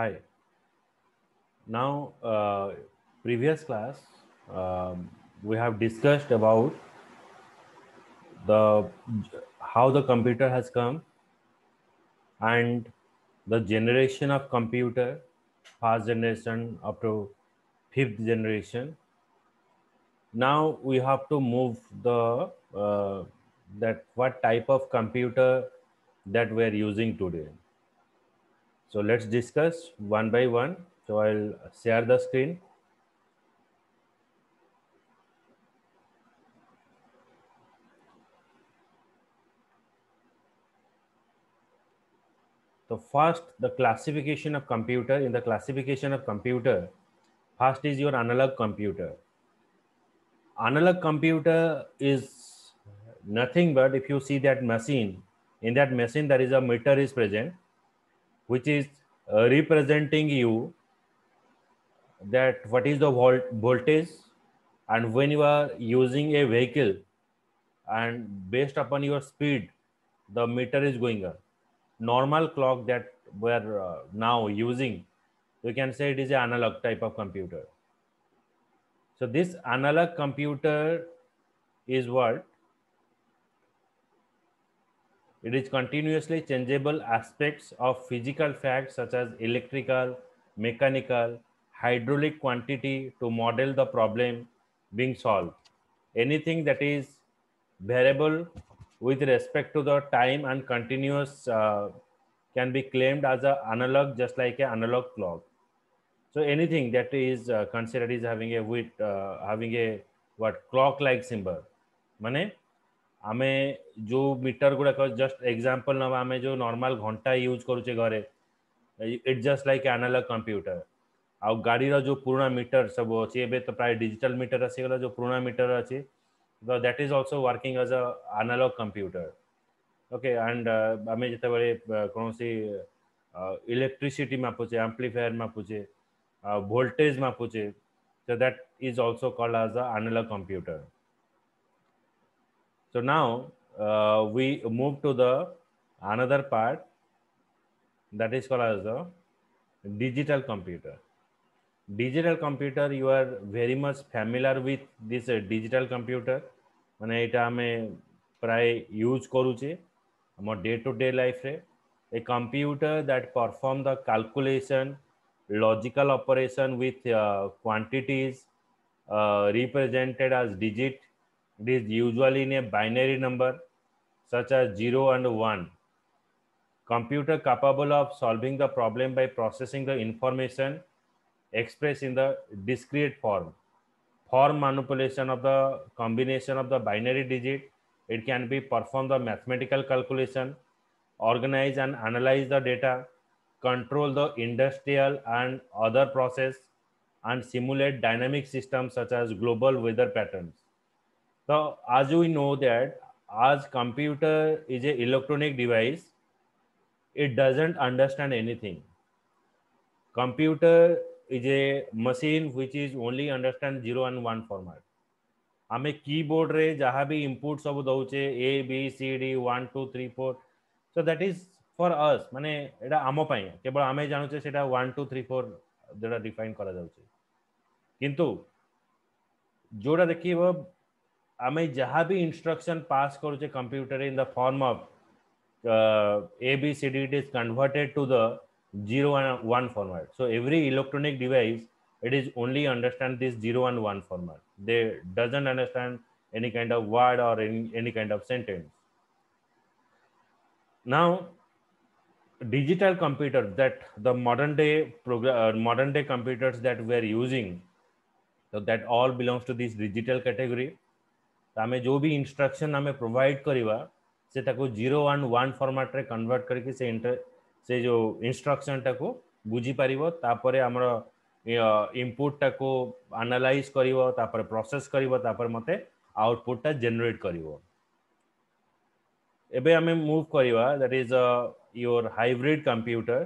Hi. Now, uh, previous class, um, we have discussed about the how the computer has come and the generation of computer, first generation up to fifth generation. Now we have to move the uh, that what type of computer that we are using today. So let's discuss one by one. So I'll share the screen. So first, the classification of computer. In the classification of computer, first is your analog computer. Analog computer is nothing but if you see that machine, in that machine there is a meter is present which is uh, representing you that what is the volt voltage and when you are using a vehicle and based upon your speed the meter is going up normal clock that we're uh, now using you can say it is an analog type of computer so this analog computer is what it is continuously changeable aspects of physical facts such as electrical, mechanical, hydraulic quantity to model the problem being solved. Anything that is variable with respect to the time and continuous uh, can be claimed as an analog, just like an analog clock. So anything that is uh, considered is having a with uh, having a what clock-like symbol. Money? आम जो metre गुड़ाक just example ना आम जो normal घंटा use करूचे घरे it just like analog computer आउ गाड़ी जो पुराना मीटर सब अच्छे ए तो प्राय डिजिटल मीटर आसीगला जो पुराना मीटर अच्छे तो that is also working as a analog computer okay and आम जो कौन सी इलेक्ट्रिसीटी मापुचे एम्प्लीफायर मापुचे वोल्टेज मापुचे तो that is also called as a analog computer So now uh, we move to the another part that is called as a digital computer. Digital computer, you are very much familiar with this uh, digital computer. mane eta ame মানে এটা আমি প্রায় day to day life re a computer that perform the calculation logical operation with uh, quantities uh, represented as digit It is usually in a binary number such as 0 and 1. Computer capable of solving the problem by processing the information expressed in the discrete form. Form manipulation of the combination of the binary digit. It can be performed the mathematical calculation, organize and analyze the data, control the industrial and other process, and simulate dynamic systems such as global weather patterns. So as we know that as computer is an electronic device, it doesn't understand anything. Computer is a machine which is only understand zero and one format. ଆମେ କିବୋର୍ଡ଼ରେ ଯାହା ବି input ସବୁ ଦେଉଛେ A B C D one two three four so that is for us ମାନେ ଏଇଟା ଆମ ପାଇଁ କେବଳ ଆମେ ଜାଣୁଛେ ସେଇଟା ୱାନ୍ ଟୁ ଥ୍ରୀ ଫୋର୍ ଯେଉଁଟା ଡିଫାଇନ୍ କରାଯାଉଛି କିନ୍ତୁ ଯେଉଁଟା ଦେଖିବ અમે જહાં ભી instruction pass करू छे computer in the form of uh, ABCD it is converted to the zero and one format. So every electronic device it is only understand this zero and one format. They doesn't understand any kind of word or any, any kind of sentence. Now, digital computer that the modern day program, or uh, modern day computers that we're using, so that all belongs to this digital category. आम जो भी instruction आम provide करवा से zero one one फर्माट्रे convert करके से inter से जो इनस्ट्रक्शन टाक बुझीपर तापर आमर इनपुट टाक आनालाइज कर प्रोसेस कर आउटपुटा जेनेट कर एबे आम मुव करवा that is your hybrid computer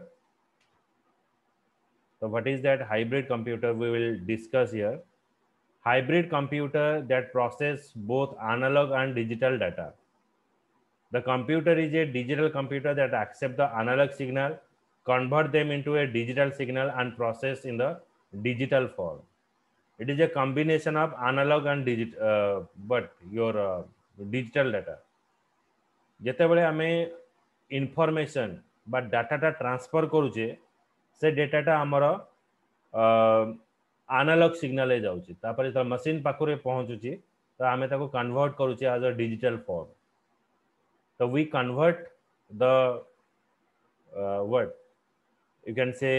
तो what is that hybrid computer we will discuss here hybrid computer that process both analog and digital data. The computer is a digital computer that accept the analog signal, convert them into a digital signal and process in the digital form. It is a combination of analog and digital, uh, but your uh, digital data. jete ame ଯେତେବେଳେ ଆମେ information ବା ଡାଟାଟା transfer କରୁଛେ ସେ ଡେଟାଟା ଆମର आनालग signal जाऊँगी जो machine पाखे पहुँचुची तो आम कनभर्ट कर डिजिटल फॉर्म तो we convert the word you can say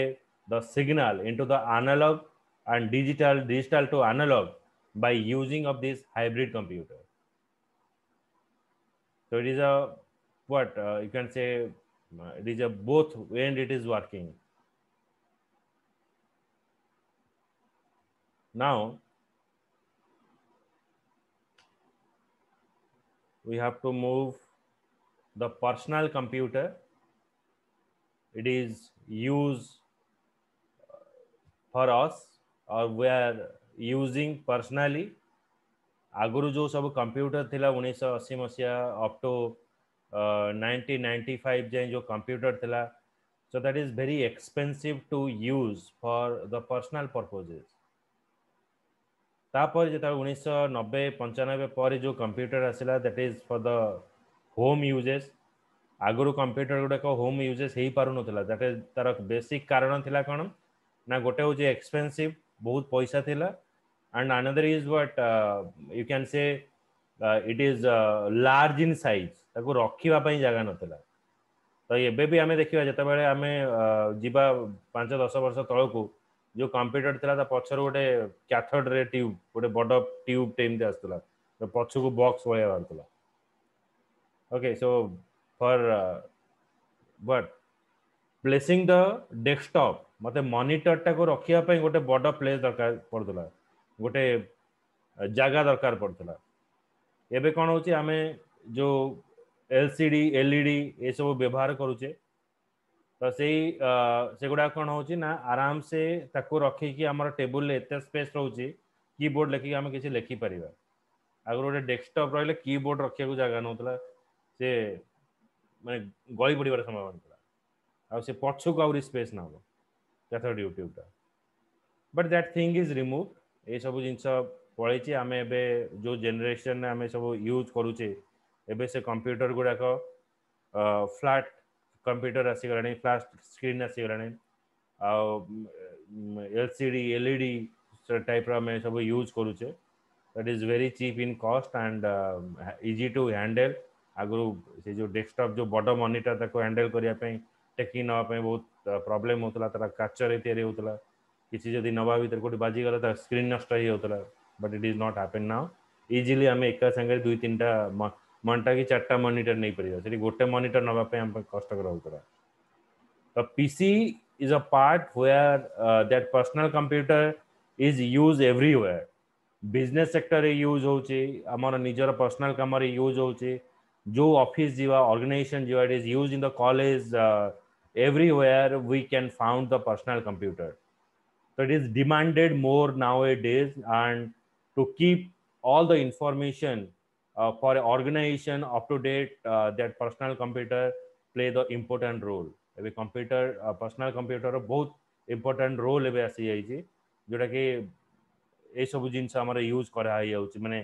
the signal into the analog and digital digital to analog by using of this hybrid computer तो it is a what you can say it is a both and it is working Now, we have to move the personal computer. It is used for us or we are using personally. आगुरु jo sab computer thila 1980 up to uh, 1995 जाए jo computer thila so that is very expensive to use for the personal purposes ତାପରେ ଯେତେବେଳେ ଉଣେଇଶହ ନବେ ପଞ୍ଚାନବେ ପରେ ଯେଉଁ computer ଆସିଲା that is for the home uses ଆଗରୁ କମ୍ପ୍ୟୁଟର ଗୁଡ଼ାକ ହୋମ୍ ୟୁଜେସ୍ ହେଇପାରୁନଥିଲା ଦ୍ୟାଟ୍ ଇଜ୍ ତାର ବେସିକ୍ କାରଣ ଥିଲା କ'ଣ ନା ଗୋଟେ ହେଉଛି ଏକ୍ସପେନ୍ସିଭ୍ ବହୁତ ପଇସା ଥିଲା and another is what you can say it is large in size ତାକୁ ରଖିବା ପାଇଁ ଜାଗା ନଥିଲା ତ ଏବେ ବି ଆମେ ଦେଖିବା ଯେତେବେଳେ ଆମେ ଯିବା ପାଞ୍ଚ ଦଶ ବର୍ଷ ତଳକୁ जो କମ୍ପ୍ୟୁଟର ଥିଲା ତା ପଛରେ ଗୋଟେ କ୍ୟାଥଡ୍ରେ ଟ୍ୟୁବ୍ ଗୋଟେ ବଡ଼ ଟ୍ୟୁବ୍ଟେ ଏମିତି ଆସୁଥିଲା ପଛକୁ ବକ୍ସ ଭଳିଆ ବାହାରୁଥିଲା okay so for but placing the desktop ମୋତେ ମନିଟରଟାକୁ ରଖିବା ପାଇଁ ଗୋଟେ ବଡ଼ ପ୍ଲେସ୍ ଦରକାର ପଡ଼ୁଥିଲା ଗୋଟେ ଜାଗା ଦରକାର ପଡ଼ୁଥିଲା ଏବେ କ'ଣ ହେଉଛି ଆମେ ଯେଉଁ ଏଲ୍ ସି ଡି ଏଲ୍ଇଡ଼ି ଏସବୁ ବ୍ୟବହାର କରୁଛେ तो सही सेगुड़ा कौन हो आराम से रखिकी आम टेबुल एत स्पेस रोचे की बोर्ड लेखिक आम किसी लेखिपर आगे गोटे डेस्कटप रही की बोर्ड रखा जगह नाला से मैंने गई पड़वर संभावना था आ पछक आहरी स्पेस ना हम कैथोड यूट्यूबटा but that thing is remove ये सब जिन पलैची आम जो जेनेसन आम सब यूज करूचे एबे से कंप्यूटर गुड़ाक फ्लाट कंप्यूटर आसीगला फ्लाश स्क्रीन आसीगला L C D L E D type रे सब यूज करूचे that is very cheap in cost and easy to handle आगु से जो डेस्कटॉप जो बड़ मॉनिटर ताको हैंडल करने टेकिंग नवा पे बहुत प्रॉब्लम uh, होतला तरा काचर रे तेरे किसी जदी नवा भीतर कोडी बाजी गला स्क्रीन नष्ट हो but it is not happened now easily आम एक संगे दुई टाइम मनटा कि चार्टा मनिटर नहीं पार से गोटे मनिटर नाप कष्ट हो तो PC is a part where that personal computer is use every everywhere business sector use होमर निजर पर्सनाल कम यूज हो जो अफिस् जीवा अर्गनइजेसन जी it is use in the college everywhere we can found the personal computer तो it is demanded more now it is and to keep all the information uh, for organization up to date uh, that personal computer play the important role ଏବେ computer personal କମ୍ପ୍ୟୁଟରର ବହୁତ important roll ଏବେ ଆସିଯାଇଛି ଯେଉଁଟାକି ଏସବୁ ଜିନିଷ ଆମର use କରାହେଇଯାଉଛି ମାନେ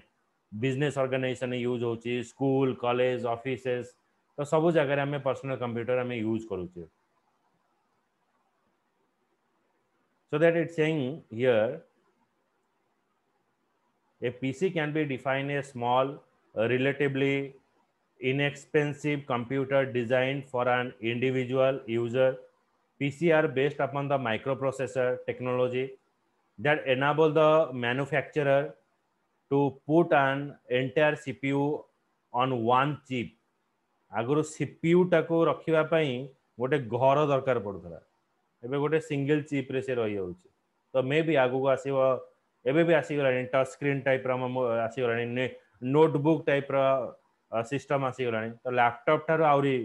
ବିଜନେସ୍ ଅର୍ଗାନାଇଜେସନ୍ ୟୁଜ୍ ହେଉଛି ସ୍କୁଲ କଲେଜ ଅଫିସେସ୍ ତ ସବୁ ଜାଗାରେ ଆମେ ପର୍ସନାଲ କମ୍ପ୍ୟୁଟର ଆମେ ୟୁଜ୍ କରୁଛେ so that it's saying here a pc can be defined as small relatively inexpensive computer designed for an individual user. PCR based upon the microprocessor technology that enable the manufacturer to put an entire CPU on one chip. Aguru CPU taku rakhiwa pahi, gote ghara darkar padhara. Ebe gote single chip re se rahi hauchi. So maybe Aguru asiwa, ebe bhi asiwa rani touch screen type rama asiwa rani, notebook type रिस्टम आसीगला तो laptop ठार आहरी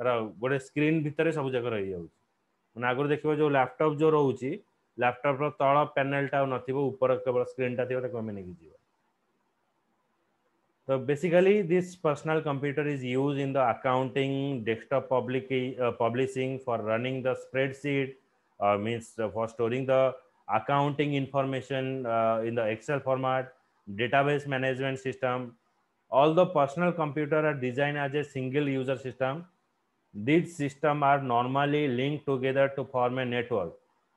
गोटे screen भितर सब जगह रही जा मैंने आगे देखिए जो लैपटप जो रोच लैपटप रल पैनेलटा नर केवल स्क्रीन टा थी कमी नहीं जी तो basically this personal computer is use in the accounting desktop public publishing for running the spreadsheet mean for storing the accounting information in the Excel format database management system. Although personal computer are designed as a single user system, these systems are normally linked together to form a network.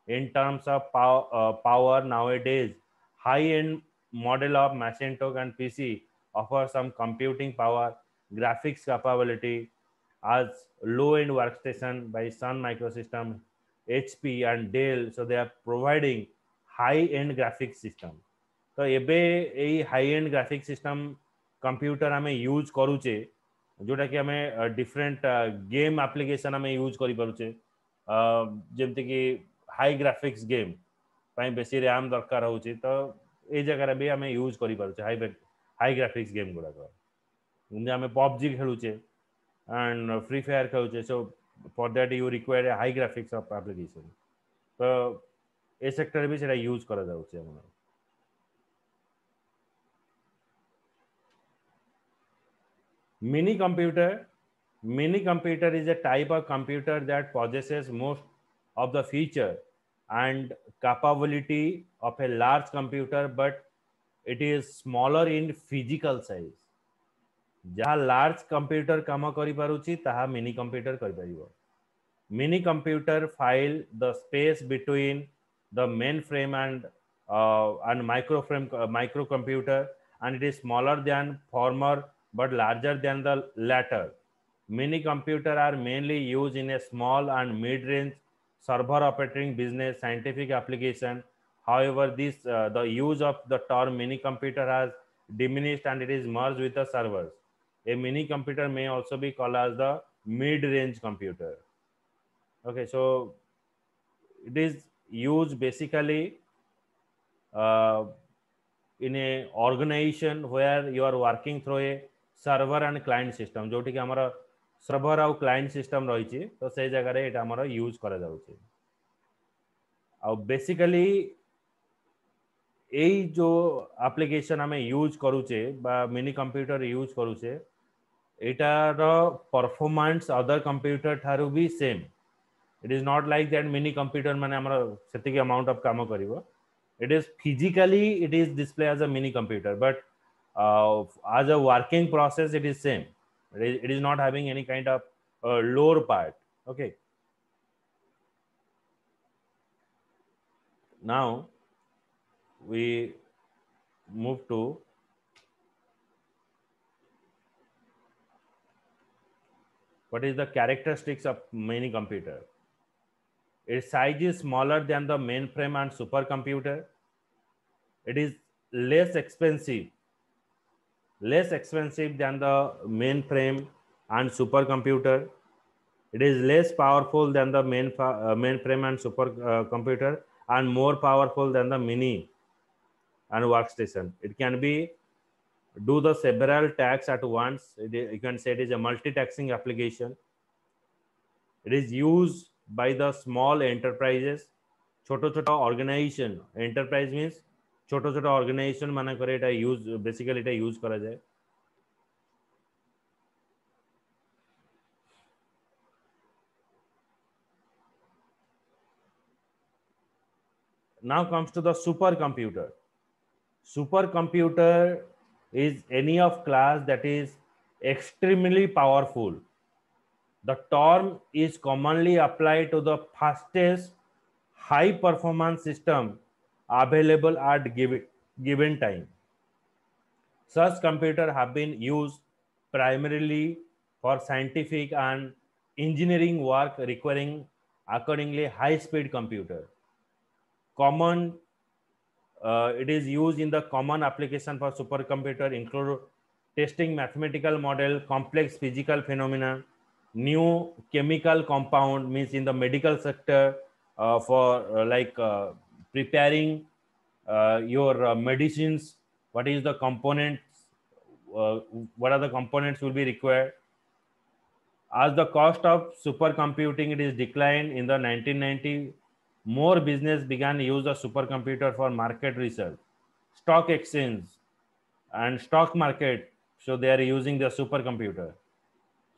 In terms of pow uh, power nowadays, high-end model of Macintosh and PC offer some computing power, graphics capability, as low-end workstation by Sun Microsystems, HP and Dell. So they are providing high-end graphics system. तो ये एई high end graphic system computer आम use करूचे जोटा कि आमे different game application आम use कर परुचे जेमते कि हाई ग्राफिक्स गेम पाई बेसी रैम दरकार हो तो ए जगह भी आम यूज कर पारे हाई हाई ग्राफिक्स गेम गुड़ाक को जे आमे पबजी खेलुचे एंड फ्री फायर खेलुचे so for that you require a high graphics application तो ए सेक्टर भी सेटा यूज करा जाउचे mini computer mini computer is a type of computer that possesses most of the feature and capability of a large computer but it is smaller in physical size ଯାହା large computer କାମ କରିପାରୁଛି ତାହା mini computer କରିପାରିବ mini computer fill the space between the mainframe and and micro frame micro computer and it is smaller than former but larger than the latter. Mini computer are mainly used in a small and mid-range server operating business, scientific application. However, this uh, the use of the term mini computer has diminished and it is merged with the servers. A mini computer may also be called as the mid-range computer. Okay, so it is used basically uh, in a organization where you are working through a server and client system जोटी कि आमर server आउ client system रही तो से जगार यहाँ आमर यूज करा आउ बेसिकली यही जो आप्लिकेशन आम यूज करुचे मिनि कंप्यूटर यूज करुचे এটার পারফরম্যান্স অদর কম্পিউটর ঠারু be same it is not like that mini computer মানে আমার সেতিকি অ্যামাউন্ট অফ কাম করিব it is physically it is display as a mini computer but uh, as a working process it is same it is not having any kind of uh, lower part okay now we move to what is the characteristics of mini computer its size is smaller than the mainframe and supercomputer it is less expensive less expensive than the mainframe and supercomputer. It is less powerful than the main uh, mainframe and supercomputer uh, and more powerful than the mini and workstation. It can be do the several tasks at once. It, you can say it is a multitasking application. It is used by the small enterprises, छोटा छोटा organization. Enterprise means ছোট ছোট organisation মানে করে এটা use basically এটা use করা যায় now comes to the supercomputer. Supercomputer is any of class that is extremely powerful. The term is commonly applied to the fastest high performance system available at given, given time. Such computers have been used primarily for scientific and engineering work requiring accordingly high-speed computer. Common, uh, it is used in the common application for supercomputer include testing mathematical model, complex physical phenomena, new chemical compound means in the medical sector uh, for uh, like uh, preparing uh, your uh, medicines what is the components uh, what are the components will be required as the cost of supercomputing it is declined in the 1990 more business began to use the supercomputer for market research stock exchange and stock market so they are using the supercomputer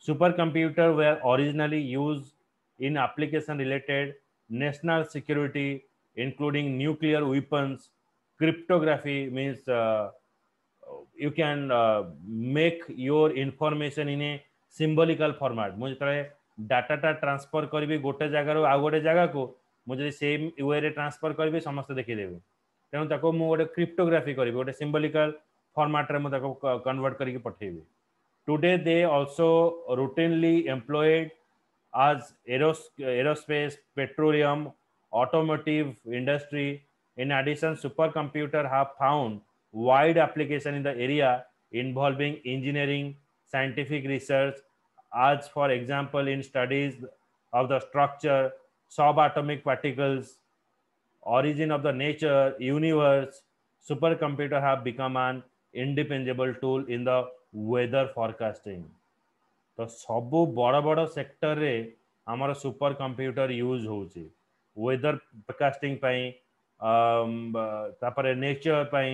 supercomputer were originally used in application related national security including nuclear weapons, cryptography means uh, you can uh, make your information in a symbolical format. data ta transfer karibi gote jagaru aa gote jagaku mu jodi same way re transfer karibi samasta dekhi debu tenu taku mu gote cryptography karibi gote symbolical format re mu taku convert karike pathebi today they also routinely employed as aerospace petroleum automotive industry. In addition, supercomputer have found wide application in the area involving engineering, scientific research, as for example in studies of the structure, subatomic particles, origin of the nature, universe, supercomputer have become an indispensable tool in the weather forecasting. तो सब बड़ बड़ sector रे आमर super computer use होची weather forecasting तापर nature पर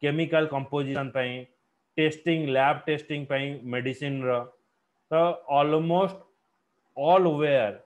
chemical composition testing lab testing medicine रो तो almost all where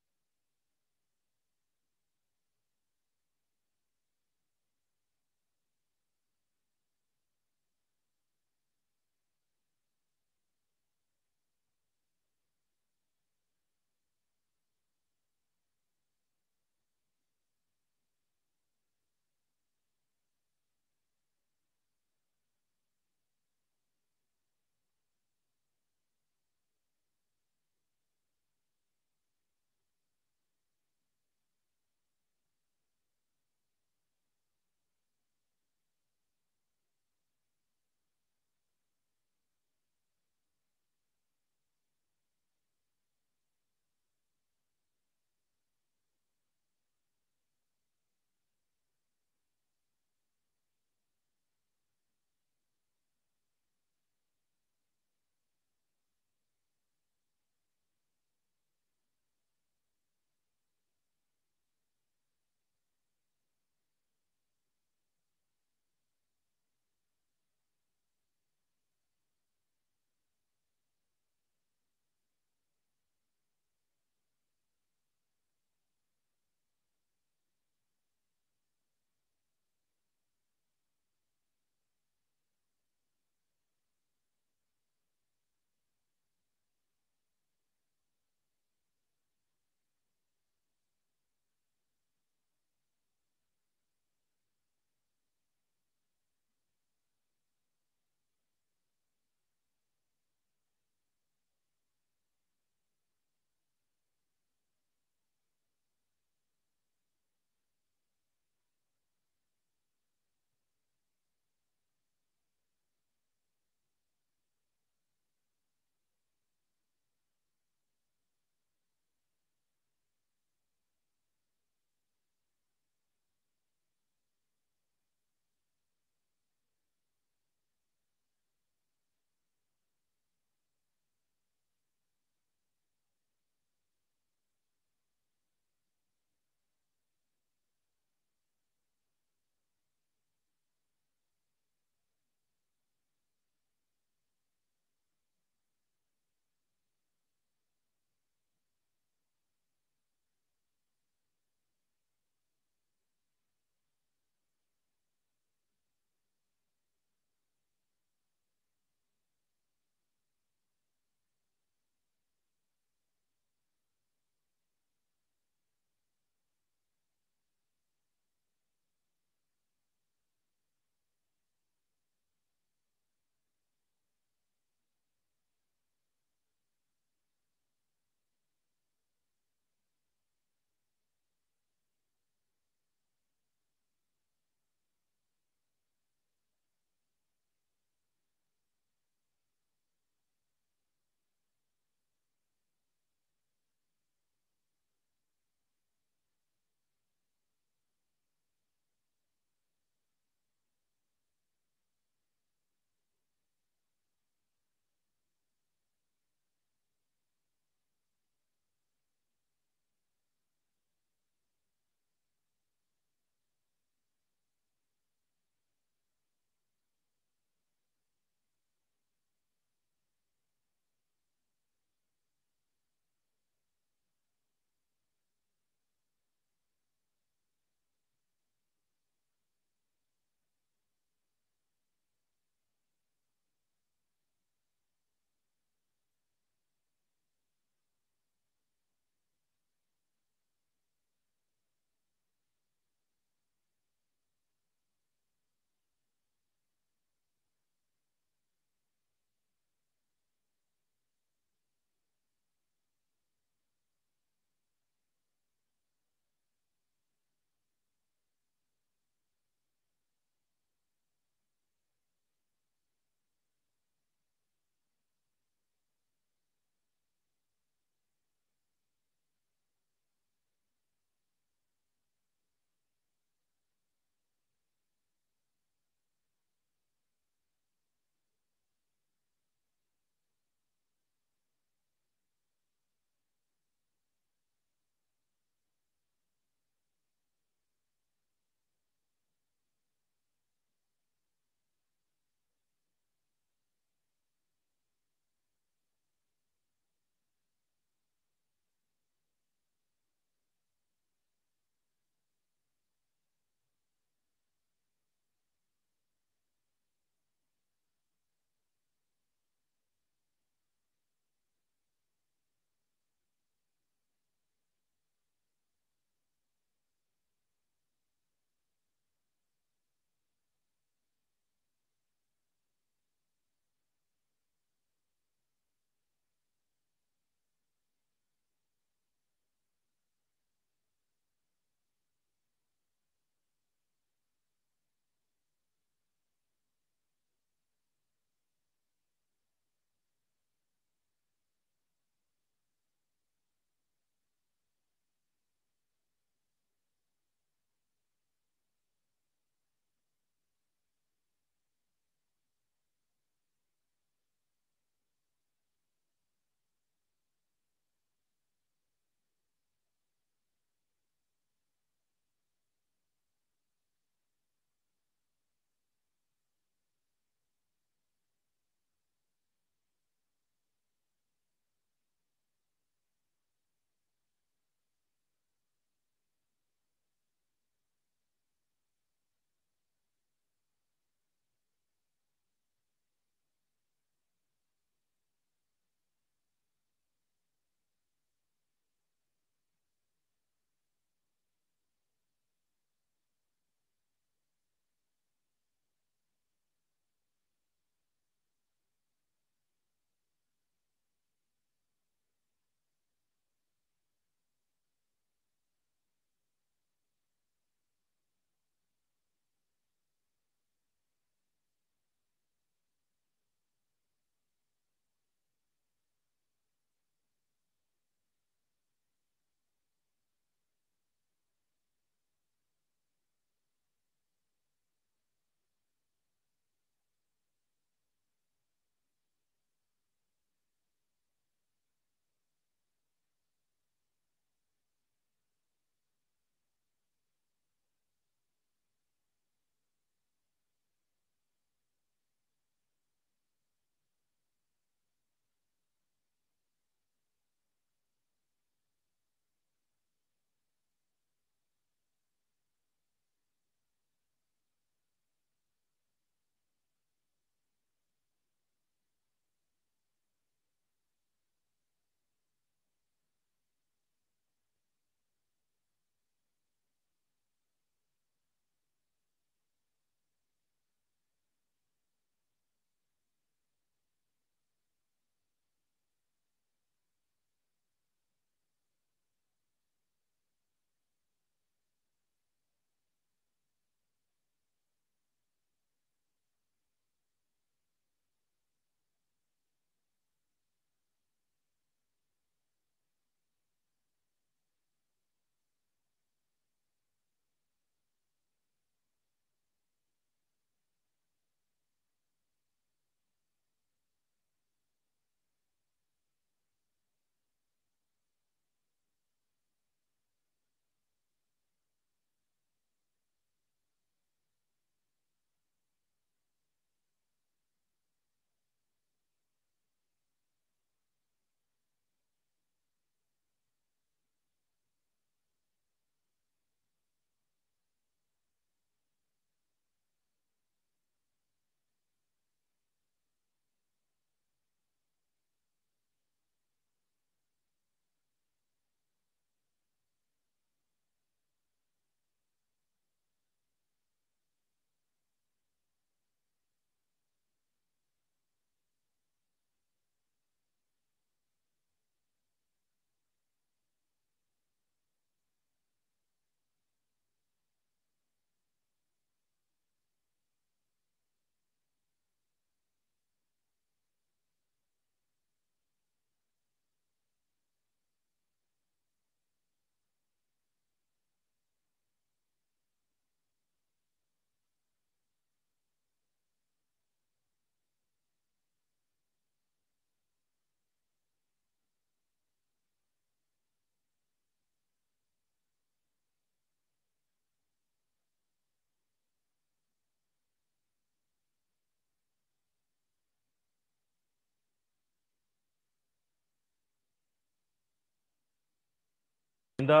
in the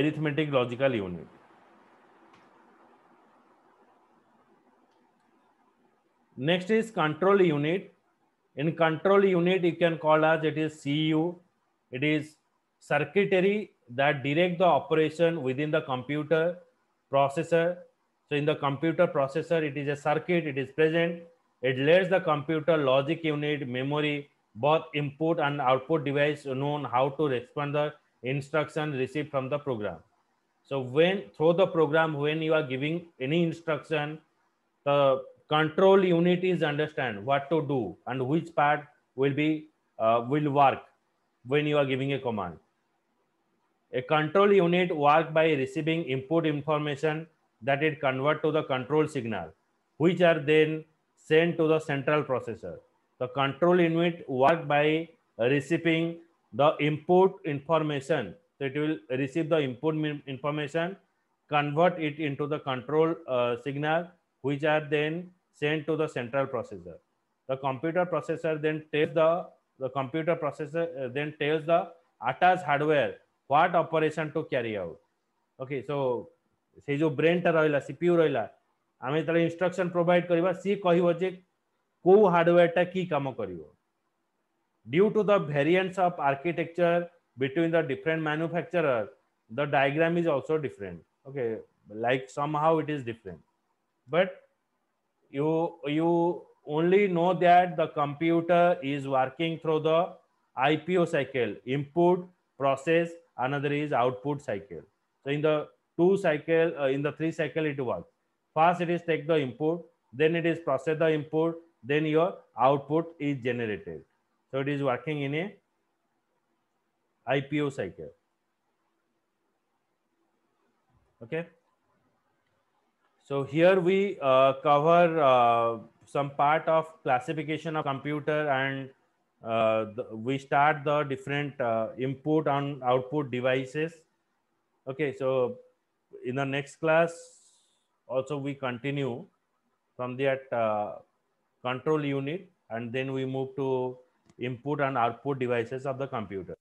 arithmetic logical unit. Next is control unit. In control unit, you can call as it is CU. It is circuitry that direct the operation within the computer processor. So in the computer processor, it is a circuit, it is present. It lets the computer logic unit, memory, both input and output device known how to respond the instruction received from the program. So when through the program, when you are giving any instruction, the control unit is understand what to do and which part will be uh, will work when you are giving a command. A control unit work by receiving input information that it convert to the control signal, which are then sent to the central processor. The control unit work by receiving the import information that so will receive the import information convert it into the control uh, signal which are then sent to the central processor the computer processor then tells the the computer processor uh, then tells the atas hardware what operation to carry out okay so से जो brain टा रहा CPU रहा आम जो instruction provide करवा सी कह hardware टा कि कम कर Due to the variance of architecture between the different manufacturers, the diagram is also different. Okay, like somehow it is different. But you, you only know that the computer is working through the IPO cycle, input, process, another is output cycle. So in the two cycle, uh, in the three cycle it works. First it is take the input, then it is process the input, then your output is generated. So it is working in a IPO cycle. Okay. So here we uh, cover uh, some part of classification of computer and uh, the, we start the different uh, input and output devices. Okay, so in the next class, also we continue from that uh, control unit and then we move to input and output devices of the computer.